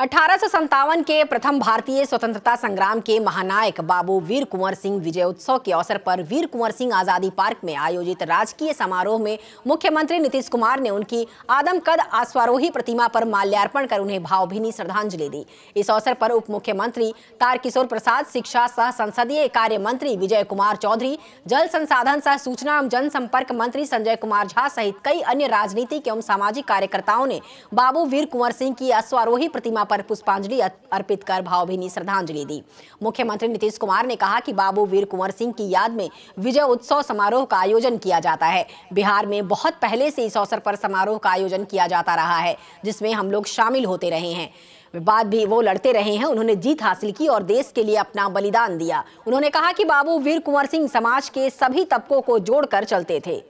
अठारह के प्रथम भारतीय स्वतंत्रता संग्राम के महानायक बाबू वीर कुंवर सिंह विजय उत्सव के अवसर पर वीर कुंवर सिंह आजादी पार्क में आयोजित राजकीय समारोह में मुख्यमंत्री नीतीश कुमार ने उनकी आदमकद आस्वारोही प्रतिमा पर माल्यार्पण कर उन्हें भावभीनी श्रद्धांजलि दी इस अवसर पर उप मुख्यमंत्री तारकिशोर प्रसाद शिक्षा सह संसदीय कार्य मंत्री विजय कुमार चौधरी जल संसाधन सह सूचना एवं जनसंपर्क मंत्री संजय कुमार झा सहित कई अन्य राजनीतिक एवं सामाजिक कार्यकर्ताओं ने बाबू वीर कुंवर सिंह की अश्वारोही प्रतिमा पर पुष्पांजलि अर्पित कर भावभीनी श्रद्धांजलि दी मुख्यमंत्री नीतीश कुमार ने कहा कि बाबू वीर कुंवर सिंह की याद में विजय उत्सव समारोह का आयोजन किया जाता है बिहार में बहुत पहले से इस अवसर पर समारोह का आयोजन किया जाता रहा है जिसमें हम लोग शामिल होते रहे हैं बाद भी वो लड़ते रहे हैं उन्होंने जीत हासिल की और देश के लिए अपना बलिदान दिया उन्होंने कहा कि बाबू वीर कुंवर सिंह समाज के सभी तबकों को जोड़कर चलते थे